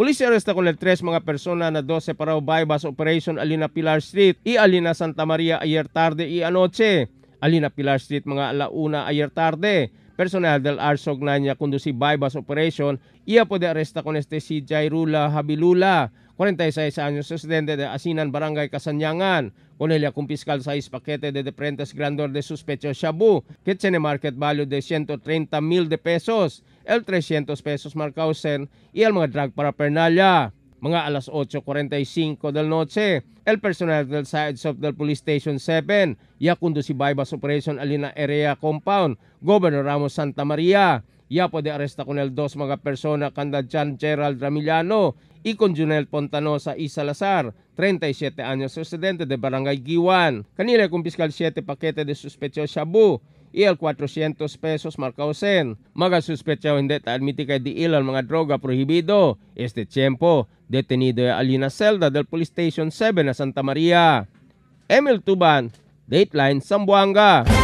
Pulis aresta ko tres mga persona na 12 paraw baybas Operation Alina Pilar Street, i Alina Santa Maria ayer tarde i anoche. Alina Pilar Street mga alauna ayer tarde. Personal del Arsog na niya kundusi bypass operation, iya po de aresta con este si Jairula Habilula, 46 años residente de Asinan, Barangay Kasanyangan. Cornelia con fiscal 6 paquete de diferentes grandor de sospecho shabu, que tiene market value de 130 mil de pesos, el 300 pesos marcausen y el mga drug para pernalla mga alas 8.45 del noche. El personal del sides of the Police Station 7, Yakundo si Baybas Operation Alina Area Compound, Governor Ramos Santa Maria, ya pode aresta con dos mga persona kanda John Gerald Ramillano y con Junel Pontanosa y Salazar, 37 años residente de Barangay Giwan. Kanila kumpiskal 7 pakete de suspecho shabu, il 400 pesos markausen. Magasuspecha o hindi ta admiti kay diil ang mga droga prohibido. Este tiempo, detenido ya Alina Celda del Police Station 7 na Santa Maria. Emil Tuban, Dateline, Sambuanga.